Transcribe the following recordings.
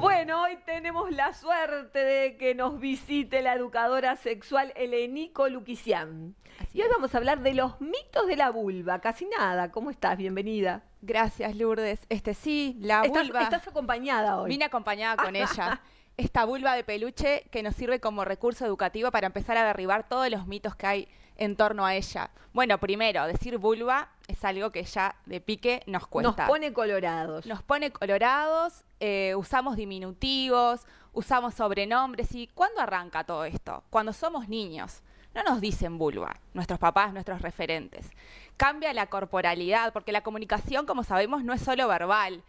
Bueno, hoy tenemos la suerte de que nos visite la educadora sexual Elenico Luquicián. Y hoy vamos a hablar de los mitos de la vulva. Casi nada. ¿Cómo estás? Bienvenida. Gracias, Lourdes. Este sí, la vulva. estás acompañada hoy. Vine acompañada con ella esta vulva de peluche que nos sirve como recurso educativo para empezar a derribar todos los mitos que hay en torno a ella. Bueno, primero, decir vulva es algo que ya de pique nos cuesta. Nos pone colorados. Nos pone colorados, eh, usamos diminutivos, usamos sobrenombres. ¿Y cuándo arranca todo esto? Cuando somos niños. No nos dicen vulva, nuestros papás, nuestros referentes. Cambia la corporalidad, porque la comunicación, como sabemos, no es solo verbal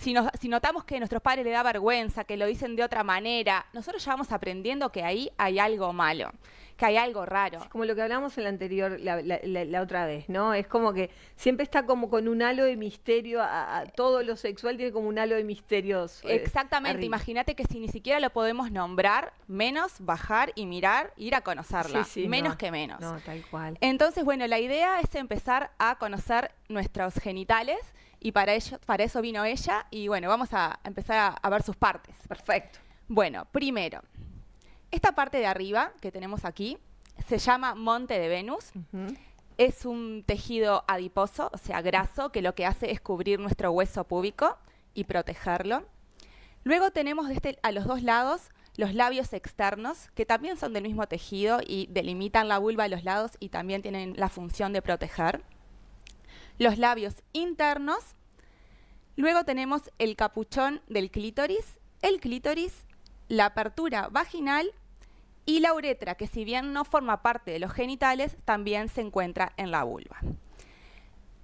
si, notamos que nuestros padres le da vergüenza, que lo dicen de otra manera, nosotros ya vamos aprendiendo que ahí hay algo malo, que hay algo raro. Es como lo que hablamos en la anterior, la, otra vez, ¿no? Es como que siempre está como con un halo de misterio, a, todo lo sexual tiene como un halo de misterios. Eh, Exactamente, imagínate que si ni siquiera lo podemos nombrar, menos bajar y mirar, ir a conocerla, menos que menos. No, tal cual. Entonces, bueno, la idea es empezar a conocer nuestros genitales y para, eso vino ella y bueno, vamos a empezar a, ver sus partes. Perfecto. Bueno, primero, esta parte de arriba que tenemos aquí se llama monte de Venus. Es un tejido adiposo, o sea, graso, que lo que hace es cubrir nuestro hueso púbico y protegerlo. Luego tenemos este, a los dos lados los labios externos, que también son del mismo tejido y delimitan la vulva a los lados y también tienen la función de proteger los labios internos. Luego tenemos el capuchón del clítoris, el clítoris, la apertura vaginal y la uretra, que si bien no forma parte de los genitales, también se encuentra en la vulva.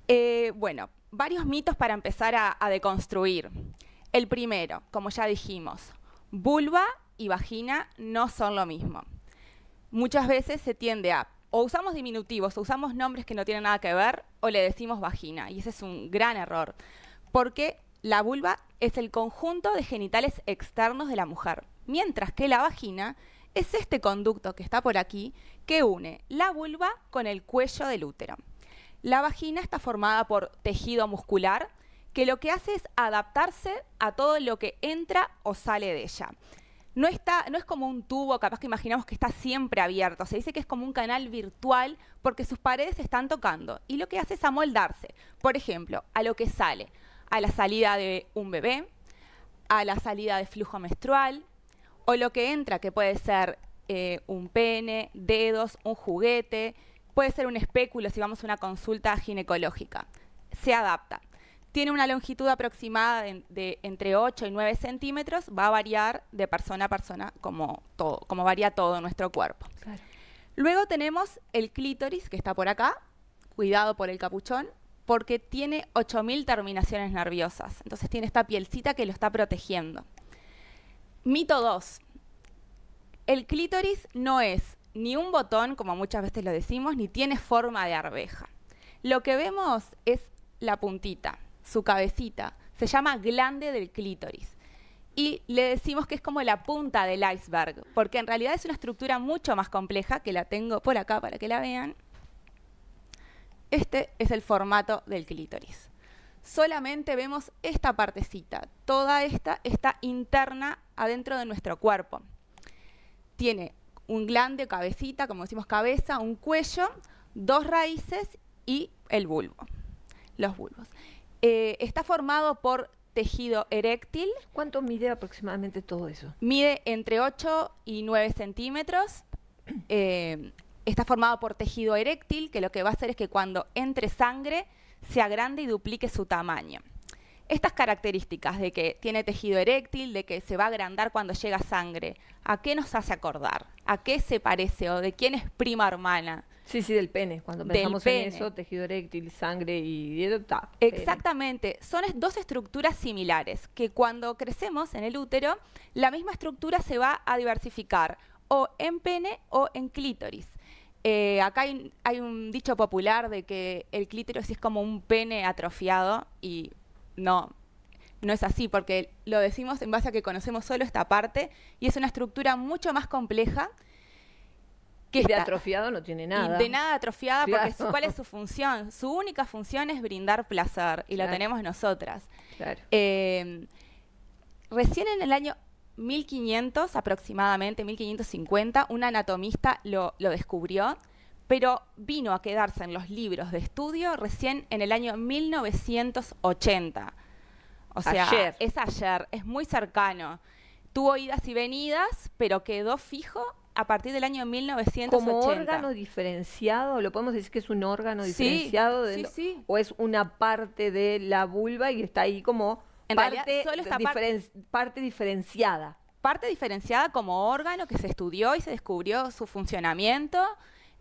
Eh, bueno, varios mitos para empezar a deconstruir. El primero, como ya dijimos, vulva y vagina no son lo mismo. Muchas veces se tiende a o usamos diminutivos, o usamos nombres que no tienen nada que ver, o le decimos vagina, y ese es un gran error, porque la vulva es el conjunto de genitales externos de la mujer, mientras que la vagina es este conducto que está por aquí que une la vulva con el cuello del útero. La vagina está formada por tejido muscular, que lo que hace es adaptarse a todo lo que entra o sale de ella no, está, no es como un tubo, capaz que imaginamos que está siempre abierto. Se dice que es como un canal virtual porque sus paredes están tocando. Y lo que hace es amoldarse, por ejemplo, a lo que sale, a la salida de un bebé, a la salida de flujo menstrual, o lo que entra, que puede ser eh, un pene, dedos, un juguete, puede ser un espéculo si vamos a una consulta ginecológica. Se adapta. Tiene una longitud aproximada de, entre 8 y 9 centímetros, va a variar de persona a persona como, todo, como varía todo nuestro cuerpo. Luego tenemos el clítoris, que está por acá, cuidado por el capuchón, porque tiene 8.000 terminaciones nerviosas. Entonces tiene esta pielcita que lo está protegiendo. Mito 2. El clítoris no es ni un botón, como muchas veces lo decimos, ni tiene forma de arveja. Lo que vemos es la puntita su cabecita. Se llama glande del clítoris. Y le decimos que es como la punta del iceberg, porque en realidad es una estructura mucho más compleja, que la tengo por acá para que la vean. Este es el formato del clítoris. Solamente vemos esta partecita, toda esta está interna adentro de nuestro cuerpo. Tiene un glande, cabecita, como decimos cabeza, un cuello, dos raíces y el bulbo, los bulbos. Eh, está formado por tejido eréctil. ¿Cuánto mide aproximadamente todo eso? Mide entre 8 y 9 centímetros. Eh, está formado por tejido eréctil, que lo que va a hacer es que cuando entre sangre se agrande y duplique su tamaño estas características de que tiene tejido eréctil, de que se va a agrandar cuando llega sangre, ¿a qué nos hace acordar? ¿A qué se parece o de quién es prima hermana? Sí, sí, del pene. Cuando pensamos pene. en eso, tejido eréctil, sangre y... dieta. Exactamente. Son dos estructuras similares que cuando crecemos en el útero, la misma estructura se va a diversificar o en pene o en clítoris. Eh, acá hay, un dicho popular de que el clítoris es como un pene atrofiado y no, no es así, porque lo decimos en base a que conocemos solo esta parte y es una estructura mucho más compleja. Que de atrofiado no tiene nada. De nada atrofiada, porque ¿cuál es su función? Su única función es brindar placer y la tenemos nosotras. Em, recién en el año 1500 aproximadamente, 1550, un anatomista lo, lo descubrió pero vino a quedarse en los libros de estudio recién en el año 1980. O sea, es ayer, es muy cercano. Tuvo idas y venidas, pero quedó fijo a partir del año 1980. Como órgano diferenciado, lo podemos decir que es un órgano diferenciado, de, sí, o es una parte de la vulva y está ahí como parte diferenciada. Parte diferenciada como órgano que se estudió y se descubrió su funcionamiento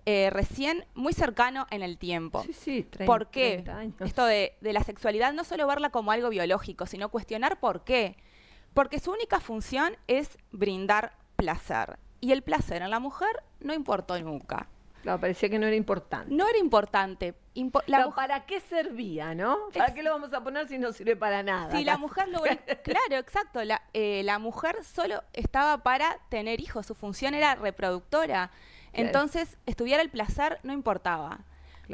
eh, recién muy cercano en el tiempo. Sí, sí, 30, ¿Por qué? Esto de, la sexualidad, no solo verla como algo biológico, sino cuestionar por qué. Porque su única función es brindar placer. Y el placer en la mujer no importó nunca. Claro, parecía que no era importante. No era importante. Pero ¿Para qué servía, no? ¿Para qué lo vamos a poner si no sirve para nada? Si la mujer lo... claro, exacto. Eh, la mujer solo estaba para tener hijos. Su función era reproductora. Entonces, estudiar el placer no importaba.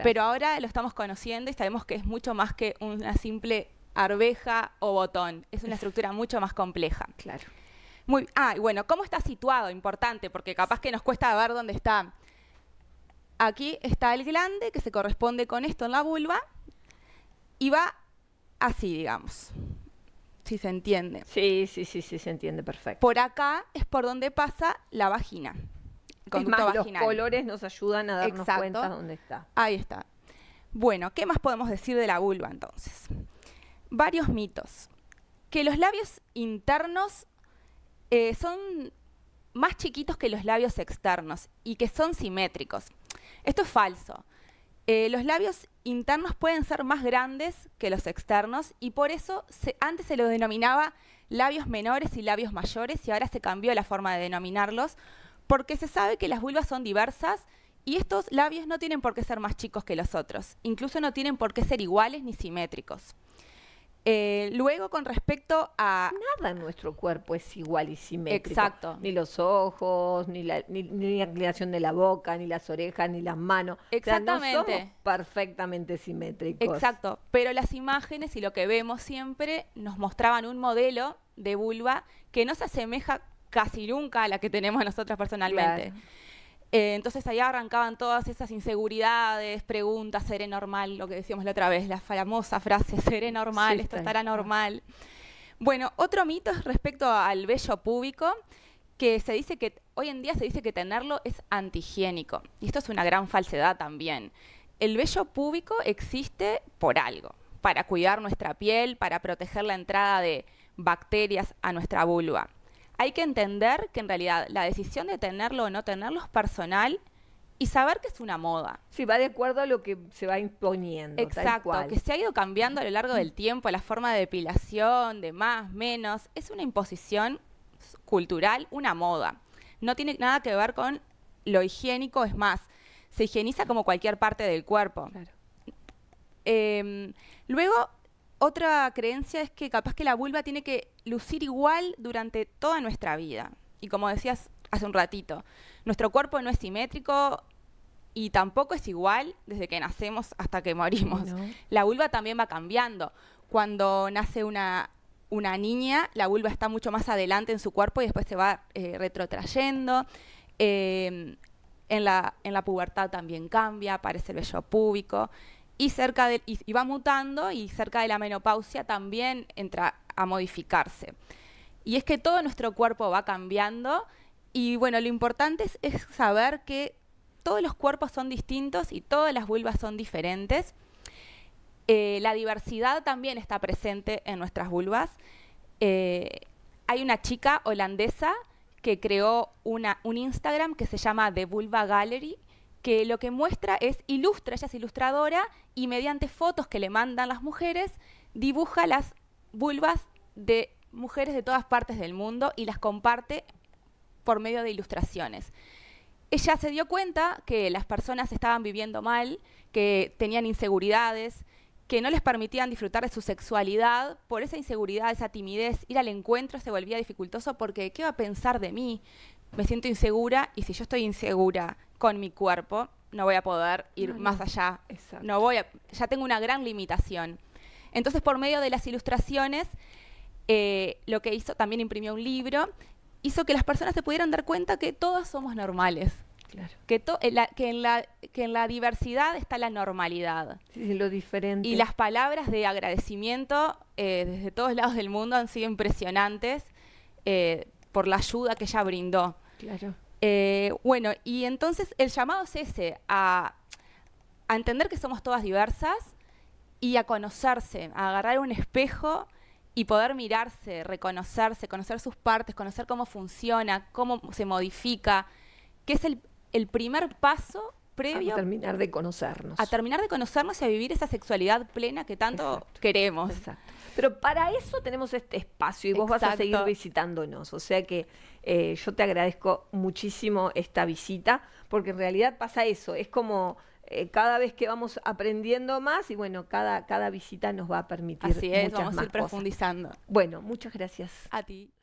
Pero ahora lo estamos conociendo y sabemos que es mucho más que una simple arveja o botón. Es una estructura mucho más compleja. Claro. Muy, ah, y bueno, ¿cómo está situado? Importante, porque capaz que nos cuesta ver dónde está. Aquí está el glande, que se corresponde con esto en la vulva, y va así, digamos. Si se entiende. Sí, sí, sí, sí, se entiende perfecto. Por acá es por donde pasa la vagina más, Los colores nos ayudan a darnos cuenta dónde está. Ahí está. Bueno, ¿qué más podemos decir de la vulva entonces? Varios mitos. Que los labios internos eh, son más chiquitos que los labios externos y que son simétricos. Esto es falso. Eh, los labios internos pueden ser más grandes que los externos y por eso antes se los denominaba labios menores y labios mayores y ahora se cambió la forma de denominarlos porque se sabe que las vulvas son diversas y estos labios no tienen por qué ser más chicos que los otros, incluso no tienen por qué ser iguales ni simétricos. Eh, luego, con respecto a... Nada en nuestro cuerpo es igual y simétrico. Exacto. Ni los ojos, ni la, ni, la inclinación de la boca, ni las orejas, ni las manos. Exactamente. perfectamente simétricos. Exacto. Pero las imágenes y lo que vemos siempre nos mostraban un modelo de vulva que no se asemeja casi nunca a la que tenemos nosotros personalmente. Eh, entonces ahí arrancaban todas esas inseguridades, preguntas, seré normal, lo que decíamos la otra vez, la famosa frase, seré normal, esto estará normal. Bueno, otro mito es respecto al vello púbico, que se dice que hoy en día se dice que tenerlo es antihigiénico. Y esto es una gran falsedad también. El vello púbico existe por algo, para cuidar nuestra piel, para proteger la entrada de bacterias a nuestra vulva hay que entender que en realidad la decisión de tenerlo o no tenerlo es personal y saber que es una moda. Sí, va de acuerdo a lo que se va imponiendo. Exacto, que se ha ido cambiando a lo largo del tiempo la forma de depilación, de más, menos. Es una imposición cultural, una moda. No tiene nada que ver con lo higiénico, es más, se higieniza como cualquier parte del cuerpo. Claro. Em, luego, otra creencia es que capaz que la vulva tiene que lucir igual durante toda nuestra vida. Y como decías hace un ratito, nuestro cuerpo no es simétrico y tampoco es igual desde que nacemos hasta que morimos. La vulva también va cambiando. Cuando nace una, niña, la vulva está mucho más adelante en su cuerpo y después se va eh, retrotrayendo. Em, en, la, en la pubertad también cambia, aparece el vello púbico y, cerca va mutando y cerca de la menopausia también entra a modificarse. Y es que todo nuestro cuerpo va cambiando y bueno, lo importante es, saber que todos los cuerpos son distintos y todas las vulvas son diferentes. Eh, la diversidad también está presente en nuestras vulvas. Eh, hay una chica holandesa que creó una, un Instagram que se llama The Vulva Gallery, que lo que muestra es, ilustra, ella es ilustradora, y mediante fotos que le mandan las mujeres, dibuja las vulvas de mujeres de todas partes del mundo y las comparte por medio de ilustraciones. Ella se dio cuenta que las personas estaban viviendo mal, que tenían inseguridades, que no les permitían disfrutar de su sexualidad, por esa inseguridad, esa timidez, ir al encuentro se volvía dificultoso porque ¿qué va a pensar de mí? Me siento insegura y si yo estoy insegura con mi cuerpo no voy a poder ir más allá. No voy ya tengo una gran limitación. Entonces, por medio de las ilustraciones, eh, lo que hizo, también imprimió un libro, hizo que las personas se pudieran dar cuenta que todas somos normales. Claro. Que, en eh, la, que, en la, que en la diversidad está la normalidad. lo Y las palabras de agradecimiento eh, desde todos lados del mundo han sido impresionantes por la ayuda que ella brindó. Claro. Eh, bueno, y entonces el llamado es ese, a, entender que somos todas diversas y a conocerse, a agarrar un espejo y poder mirarse, reconocerse, conocer sus partes, conocer cómo funciona, cómo se modifica, que es el, primer paso previo a terminar de conocernos. A terminar de conocernos y a vivir esa sexualidad plena que tanto queremos. Exacto. Pero para eso tenemos este espacio y vos vas a seguir visitándonos. O sea que eh, yo te agradezco muchísimo esta visita, porque en realidad pasa eso, es como eh, cada vez que vamos aprendiendo más y bueno, cada, cada visita nos va a permitir. Así es, vamos a ir profundizando. Bueno, muchas gracias. A ti.